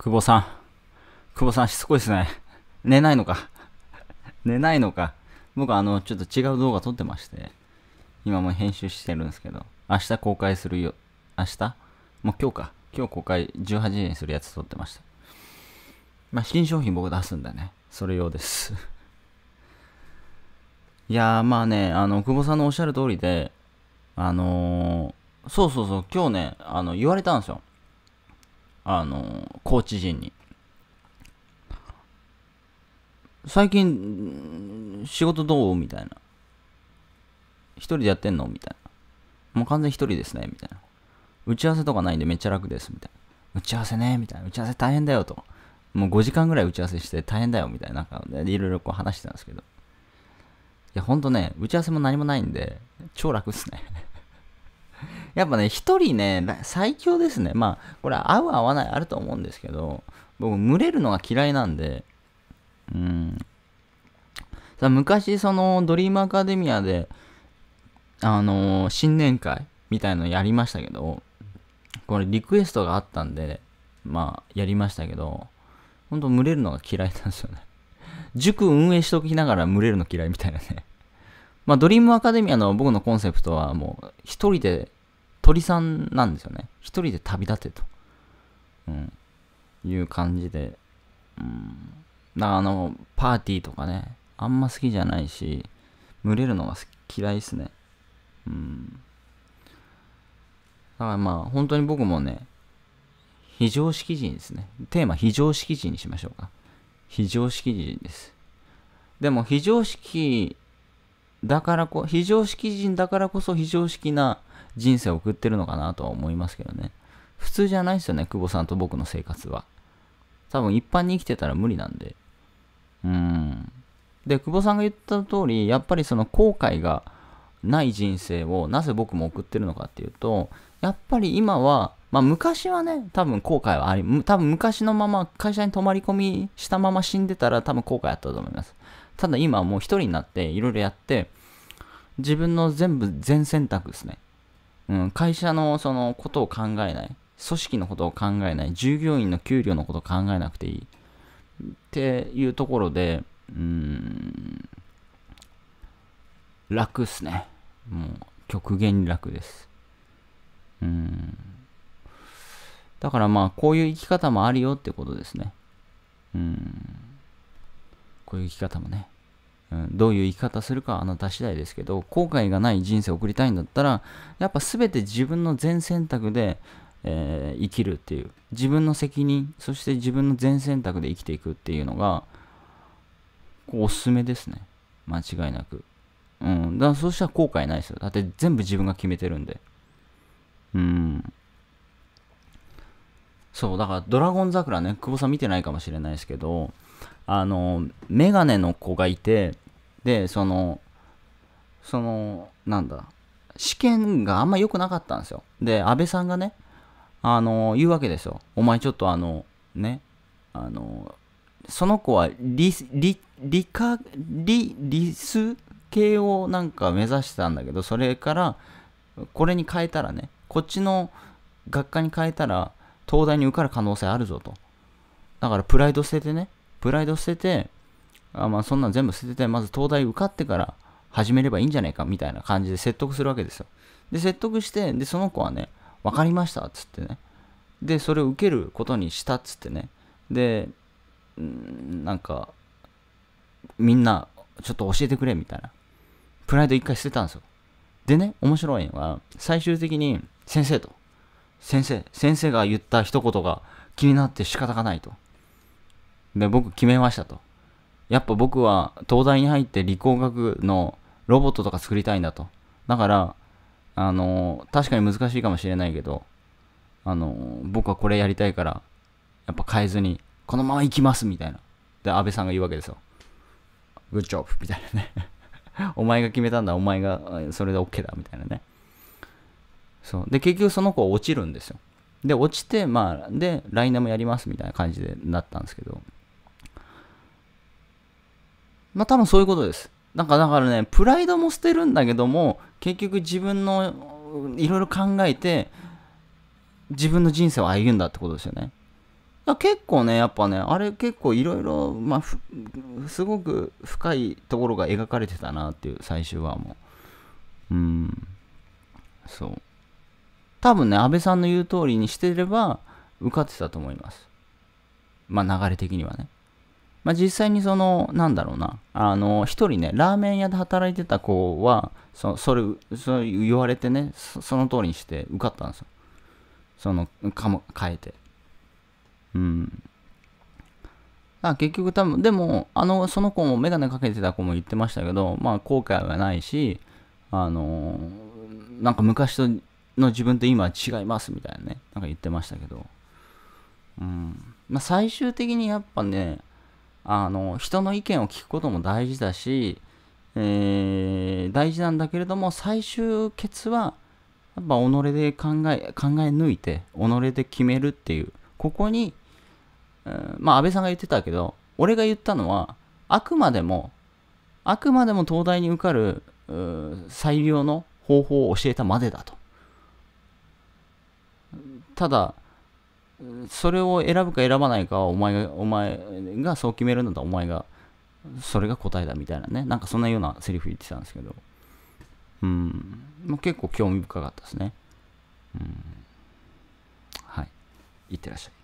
久保さん。久保さん、しつこいですね。寝ないのか。寝ないのか。僕、あの、ちょっと違う動画撮ってまして。今も編集してるんですけど。明日公開するよ。明日もう今日か。今日公開18時にするやつ撮ってました。まあ、新商品僕出すんだね。それ用です いやー、まあね、あの、久保さんのおっしゃる通りで、あのー、そうそうそう、今日ね、あの、言われたんですよ。あの、コーチ陣に。最近、仕事どうみたいな。一人でやってんのみたいな。もう完全一人ですね、みたいな。打ち合わせとかないんでめっちゃ楽です、みたいな。打ち合わせね、みたいな。打ち合わせ大変だよと。もう5時間ぐらい打ち合わせして大変だよ、みたいな。なんか、いろいろこう話してたんですけど。いや、ほんとね、打ち合わせも何もないんで、超楽っすねやっぱね、一人ね、最強ですね。まあ、これ合う合わないあると思うんですけど、僕、群れるのが嫌いなんで、うん。さ昔、その、ドリームアカデミアで、あのー、新年会みたいのやりましたけど、これリクエストがあったんで、まあ、やりましたけど、ほんと群れるのが嫌いなんですよね。塾運営しときながら群れるの嫌いみたいなね。まあ、ドリームアカデミアの僕のコンセプトはもう、一人で鳥さんなんですよね。一人で旅立てと、うん、いう感じで、うん、かあの、パーティーとかね、あんま好きじゃないし、群れるのが嫌いですね。うん。だからまあ、本当に僕もね、非常識人ですね。テーマ、非常識人にしましょうか。非常識人です。でも、非常識だからこ、非常識人だからこそ非常識な人生を送ってるのかなとは思いますけどね。普通じゃないですよね、久保さんと僕の生活は。多分一般に生きてたら無理なんで。うん。で、久保さんが言った通り、やっぱりその後悔がない人生をなぜ僕も送ってるのかっていうと、やっぱり今は、まあ昔はね、多分後悔はあり、多分昔のまま会社に泊まり込みしたまま死んでたら多分後悔あったと思います。ただ今はもう一人になっていろいろやって、自分の全部全選択ですね。うん、会社のそのことを考えない。組織のことを考えない。従業員の給料のことを考えなくていい。っていうところで、うん、楽っすね。もう極限楽です。うん。だからまあ、こういう生き方もあるよってことですね。うん。こういう生き方もね。うん、どういう生き方するかはあなた次第ですけど後悔がない人生を送りたいんだったらやっぱ全て自分の全選択で、えー、生きるっていう自分の責任そして自分の全選択で生きていくっていうのがおすすめですね間違いなくうんだからそしたら後悔ないですよだって全部自分が決めてるんでうんそう、だから、ドラゴン桜ね、久保さん見てないかもしれないですけど、あの、メガネの子がいて、で、その、その、なんだ、試験があんま良くなかったんですよ。で、安倍さんがね、あの、言うわけですよ。お前ちょっとあの、ね、あの、その子は理、理科、理、理数系をなんか目指してたんだけど、それから、これに変えたらね、こっちの学科に変えたら、東大に受かる可能性あるぞと。だからプライド捨ててね、プライド捨てて、あまあそんなん全部捨てて、まず東大受かってから始めればいいんじゃないかみたいな感じで説得するわけですよ。で、説得して、で、その子はね、わかりましたっつってね。で、それを受けることにしたっつってね。で、なんか、みんな、ちょっと教えてくれみたいな。プライド一回捨てたんですよ。でね、面白いのは、最終的に、先生と、先生、先生が言った一言が気になって仕方がないと。で、僕決めましたと。やっぱ僕は東大に入って理工学のロボットとか作りたいんだと。だから、あの、確かに難しいかもしれないけど、あの、僕はこれやりたいから、やっぱ変えずに、このまま行きますみたいな。で、安倍さんが言うわけですよ。グッジョブみたいなね。お前が決めたんだ、お前がそれで OK だみたいなね。そうで結局その子は落ちるんですよで落ちてまあで来年もやりますみたいな感じでなったんですけどまあ多分そういうことですなんかだからねプライドも捨てるんだけども結局自分のいろいろ考えて自分の人生を歩んだってことですよね結構ねやっぱねあれ結構いろいろまあすごく深いところが描かれてたなっていう最終話もうんそう多分ね、安倍さんの言う通りにしてれば、受かってたと思います。まあ流れ的にはね。まあ実際にその、なんだろうな、あの、一人ね、ラーメン屋で働いてた子は、そそれ、それ言われてねそ、その通りにして受かったんですよ。その、かも、変えて。うん。あ結局多分、でも、あの、その子もメガネかけてた子も言ってましたけど、まあ後悔はないし、あの、なんか昔との自分と今は違いますみたいなね、なんか言ってましたけど、うん。まあ、最終的にやっぱね、あの、人の意見を聞くことも大事だし、えー、大事なんだけれども、最終決は、やっぱ己で考え、考え抜いて、己で決めるっていう、ここに、うん、まあ、安倍さんが言ってたけど、俺が言ったのは、あくまでも、あくまでも東大に受かる、う良の方法を教えたまでだと。ただそれを選ぶか選ばないかはお前がお前がそう決めるんだったらお前がそれが答えだみたいなねなんかそんなようなセリフ言ってたんですけどうん結構興味深かったですねうんはいいってらっしゃい